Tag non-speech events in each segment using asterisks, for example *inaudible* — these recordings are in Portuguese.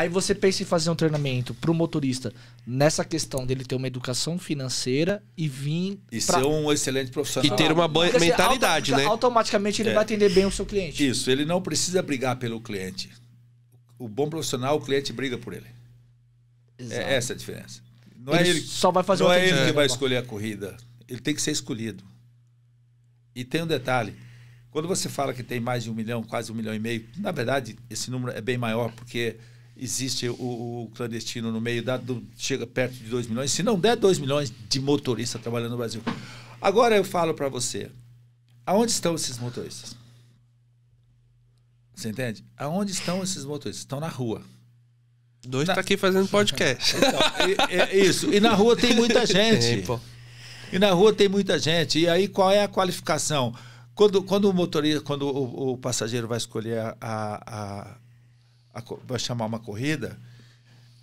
Aí você pensa em fazer um treinamento para o motorista nessa questão dele ter uma educação financeira e vir. E pra... ser um excelente profissional. E ter uma boa mentalidade, assim, né? Automaticamente ele é. vai atender bem o seu cliente. Isso, ele não precisa brigar pelo cliente. O bom profissional, o cliente briga por ele. É Exato. É essa a diferença. Não ele é ele, só vai fazer não é ele que vai escolher a corrida. Ele tem que ser escolhido. E tem um detalhe. Quando você fala que tem mais de um milhão, quase um milhão e meio, na verdade, esse número é bem maior, porque existe o, o, clandestino no meio, dá, do, chega perto de 2 milhões. Se não der 2 milhões de motorista trabalhando no Brasil. Agora eu falo para você, aonde estão esses motoristas? Você entende? Aonde estão esses motoristas? Estão na rua. Dois estão tá aqui fazendo podcast. *laughs* Então, é, é isso. E na rua tem muita gente. e na rua tem muita gente. E aí qual é a qualificação? Quando, quando o motorista, quando o, o passageiro vai escolher a, a vai chamar uma corrida,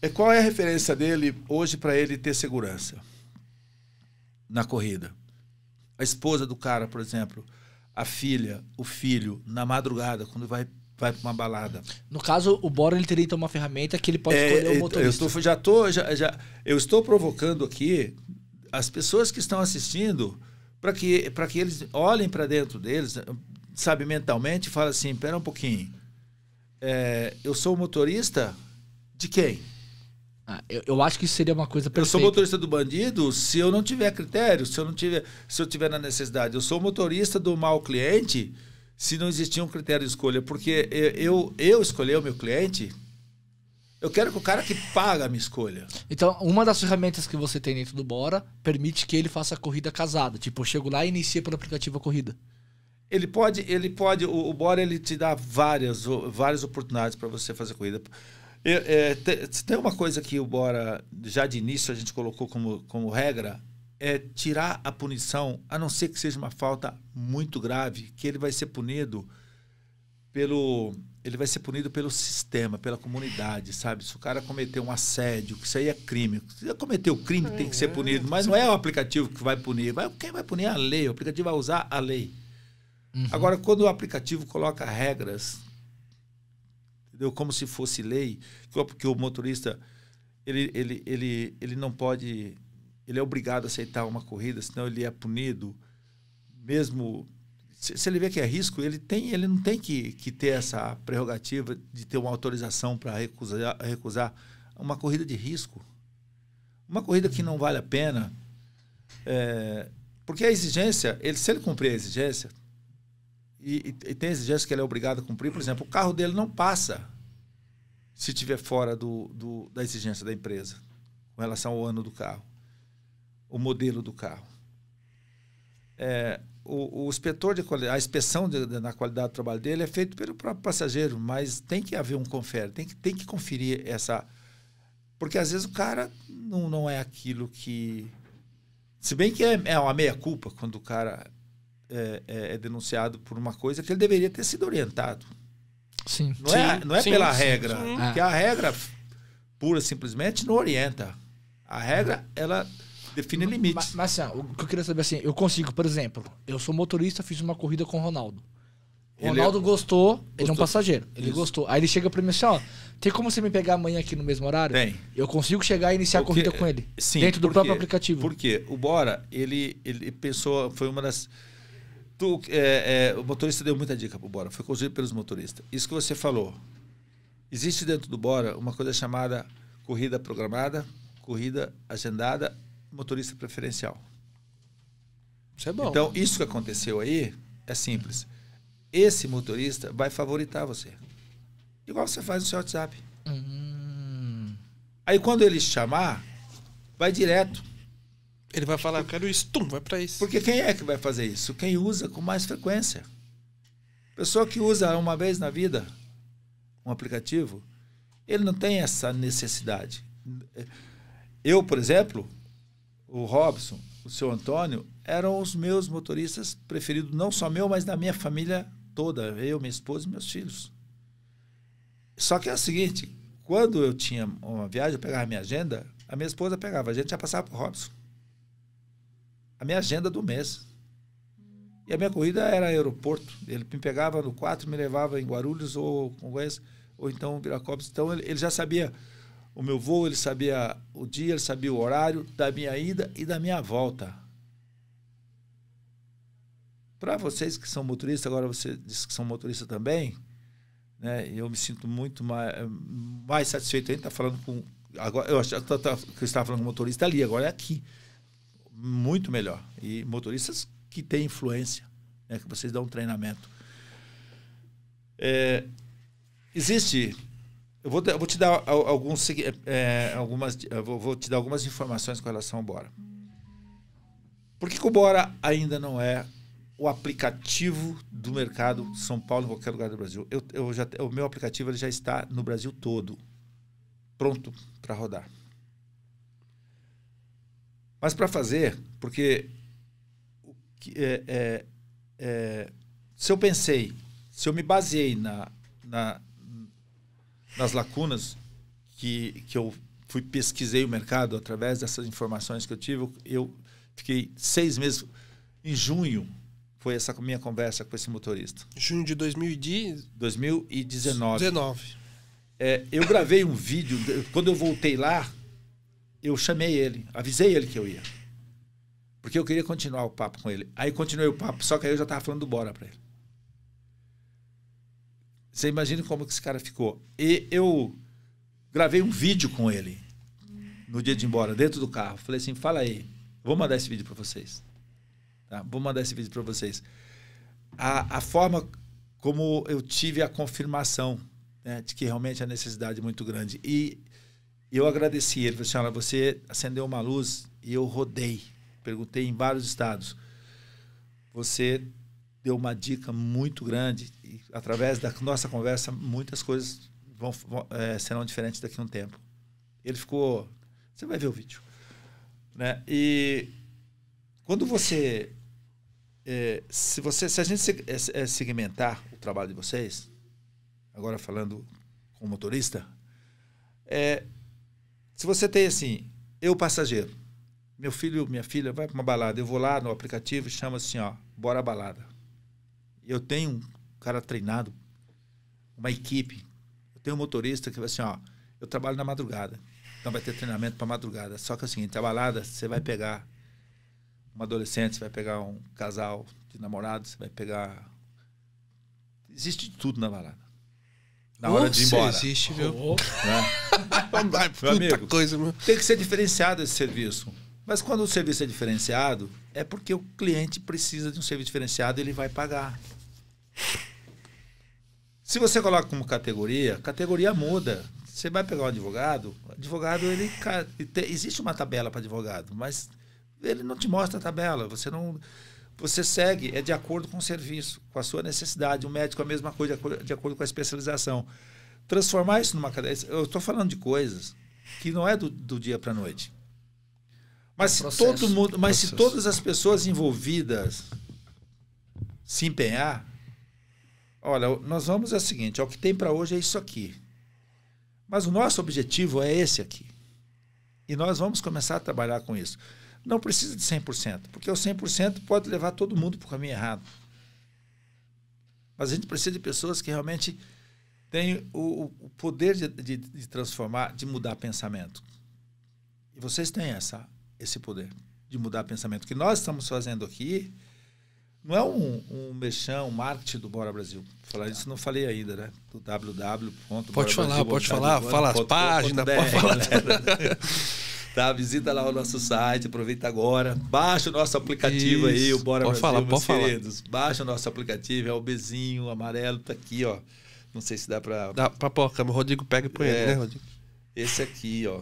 é qual é a referência dele hoje para ele ter segurança na corrida? A esposa do cara, por exemplo, a filha, o filho, na madrugada, quando vai vai para uma balada. No caso, o Bora ele teria então uma ferramenta que ele pode é, escolher o é, motorista. Eu estou, já tô, já, já, eu estou provocando aqui as pessoas que estão assistindo para que, que eles olhem para dentro deles, sabe, mentalmente, e falem assim, espera um pouquinho é, eu sou motorista de quem? Ah, eu, eu, acho que isso seria uma coisa perfeita. Eu sou motorista do bandido se eu não tiver critério, se eu não tiver, se eu tiver na necessidade. Eu sou motorista do mau cliente se não existir um critério de escolha. Porque eu, eu, eu escolher o meu cliente, eu quero que o cara que paga minha escolha. Então, uma das ferramentas que você tem dentro do Bora permite que ele faça a corrida casada. Tipo, eu chego lá e inicia pelo aplicativo a corrida. Ele pode, ele pode, o, o Bora ele te dá várias, várias oportunidades para você fazer corrida. Eu, é, te, tem uma coisa que o Bora, já de início, a gente colocou como, como regra, é tirar a punição, a não ser que seja uma falta muito grave, que ele vai ser punido pelo. Ele vai ser punido pelo sistema, pela comunidade, sabe? Se o cara cometeu um assédio, que isso aí é crime. Se ele cometeu crime, tem que ser é. punido. Mas não é o aplicativo que vai punir. Vai, quem vai punir é a lei. O aplicativo vai usar a lei. Uhum. Agora, quando o aplicativo coloca regras, entendeu? como se fosse lei, porque o motorista ele, ele, ele, ele não pode, ele é obrigado a aceitar uma corrida, senão ele é punido, mesmo se ele vê que é risco, ele, tem, ele não tem que, que ter essa prerrogativa de ter uma autorização para recusar, recusar uma corrida de risco. Uma corrida que não vale a pena. É, porque a exigência, ele, se ele cumprir a exigência, e, e, tem exigências que ele é obrigado a cumprir. Por exemplo, o carro dele não passa se tiver fora do, do, da exigência da empresa com relação ao ano do carro, o modelo do carro. É, o, o inspetor de a inspeção de, de, na qualidade do trabalho dele é feito pelo próprio passageiro, mas tem que haver um confere, tem que, tem que conferir essa. Porque às vezes o cara não, não é aquilo que. Se bem que é, é uma meia-culpa quando o cara é, é, é, denunciado por uma coisa que ele deveria ter sido orientado. Sim. Não é é sim, é, não é sim, pela sim, regra, que a regra pura simplesmente não orienta. A regra ela define limites. Mas, mas assim, o que eu queria saber assim, eu consigo, por exemplo, eu sou motorista, fiz uma corrida com o Ronaldo. O Ronaldo gostou, gostou, ele é um passageiro. Ele Isso. gostou. Aí ele chega pra mim assim, ó, tem como você me pegar amanhã aqui no mesmo horário? Tem. Eu consigo chegar e iniciar porque, a corrida com ele. Sim. Dentro do porque, próprio aplicativo. Porque o Bora, ele, ele pensou, foi uma das Tu, é, é, o motorista deu muita dica para o Bora, foi construído pelos motoristas. Isso que você falou. Existe dentro do Bora uma coisa chamada corrida programada, corrida agendada, motorista preferencial. Isso é bom. Então, isso que aconteceu aí é simples. Esse motorista vai favoritar você. Igual você faz no seu WhatsApp. Hum. Aí, quando ele chamar, vai direto. Ele vai falar, eu quero isso, tum, vai para isso. Porque quem é que vai fazer isso? Quem usa com mais frequência. Pessoa que usa uma vez na vida um aplicativo, ele não tem essa necessidade. Eu, por exemplo, o Robson, o seu Antônio, eram os meus motoristas preferidos, não só meu, mas da minha família toda, eu, minha esposa e meus filhos. Só que é o seguinte, quando eu tinha uma viagem, eu pegava minha agenda, a minha esposa pegava, a gente já passava para o Robson a minha agenda do mês. E a minha corrida era aeroporto. Ele me pegava no 4, me levava em Guarulhos ou Congonhas, ou então Viracopos. Então ele, ele já sabia o meu voo, ele sabia o dia, ele sabia o horário da minha ida e da minha volta. Para vocês que são motoristas, agora você disse que são motoristas também, né? Eu me sinto muito mais, mais satisfeito. A gente está falando com agora, eu acho que eu estava falando com motorista ali, agora é aqui muito melhor. E motoristas que têm influência, né, que vocês dão um treinamento. É, existe. Eu vou, eu vou te dar alguns, é, é, algumas, vou, vou, te dar algumas informações com relação ao Bora. Por que, que o Bora ainda não é o aplicativo do mercado São Paulo em qualquer lugar do Brasil. Eu, eu já, o meu aplicativo ele já está no Brasil todo, pronto para rodar. Mas para fazer, porque é, é, é, se eu pensei, se eu me baseei na, na, nas lacunas que, que eu fui pesquisei o mercado através dessas informações que eu tive, eu fiquei seis meses. Em junho foi essa minha conversa com esse motorista. Junho de 2010? 2019. É, eu gravei um vídeo, quando eu voltei lá, eu chamei ele, avisei ele que eu ia. Porque eu queria continuar o papo com ele. Aí continuei o papo, só que aí eu já estava falando do Bora para ele. Você imagina como que esse cara ficou. E eu gravei um vídeo com ele no dia de ir embora, dentro do carro. Falei assim: fala aí, vou mandar esse vídeo para vocês. Tá? Vou mandar esse vídeo para vocês. A, a forma como eu tive a confirmação né, de que realmente a necessidade é muito grande. E e eu agradeci ele. Falei, assim, senhora, você acendeu uma luz e eu rodei. Perguntei em vários estados. Você deu uma dica muito grande e através da nossa conversa muitas coisas vão, vão é, serão diferentes daqui a um tempo. Ele ficou, você vai ver o vídeo, né? E quando você, é, se você, se a gente é, é, segmentar o trabalho de vocês, agora falando com motorista, é, se você tem assim, eu passageiro, meu filho, minha filha vai para uma balada, eu vou lá no aplicativo e chamo assim, ó, bora a balada. Eu tenho um cara treinado, uma equipe, eu tenho um motorista que vai assim, ó, eu trabalho na madrugada, então vai ter treinamento para madrugada. Só que é o seguinte, a balada você vai pegar uma adolescente, você vai pegar um casal de namorados, você vai pegar existe de tudo na balada. Na hora de ir embora. existe, viu? Oh. Né? *laughs* Puta amigo, coisa, meu. Tem que ser diferenciado esse serviço. Mas quando o serviço é diferenciado, é porque o cliente precisa de um serviço diferenciado e ele vai pagar. Se você coloca como categoria, categoria muda. Você vai pegar um advogado, advogado ele existe uma tabela para advogado, mas ele não te mostra a tabela, você não você segue, é de acordo com o serviço, com a sua necessidade. O médico é a mesma coisa, de acordo com a especialização. Transformar isso numa cadeia. Eu estou falando de coisas que não é do, do dia para a noite. Mas, é um se, todo mundo, mas se todas as pessoas envolvidas se empenhar, olha, nós vamos é o seguinte: o que tem para hoje é isso aqui. Mas o nosso objetivo é esse aqui. E nós vamos começar a trabalhar com isso. Não precisa de 100%, porque o 100% pode levar todo mundo para o caminho errado. Mas a gente precisa de pessoas que realmente têm o, o poder de, de, de, transformar, de mudar pensamento. E vocês têm essa, esse poder de mudar pensamento. O que nós estamos fazendo aqui não é um, um merchan, um marketing do Bora Brasil. Falar isso não falei ainda, né? Do www. Pode falar, pode falar, fala as páginas, pode falar. *laughs* Tá? Visita lá o nosso site, aproveita agora. Baixa o nosso aplicativo Isso. aí, o Bora pode Brasil, falar, meus queridos. Falar. Baixa o nosso aplicativo, é o Bezinho, amarelo, tá aqui, ó. Não sei se dá pra. Dá pra pôr a Rodrigo pega e põe é, ele, né, é. Rodrigo? Esse aqui, ó.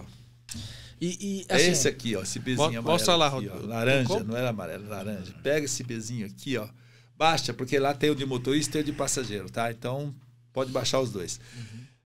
E, e, é assim, esse aqui, ó, esse bezinho mostra amarelo. Mostra lá, aqui, Laranja, não era amarelo, laranja. Pega esse bezinho aqui, ó. Baixa, porque lá tem o de motorista e o de passageiro, tá? Então, pode baixar os dois. Uhum.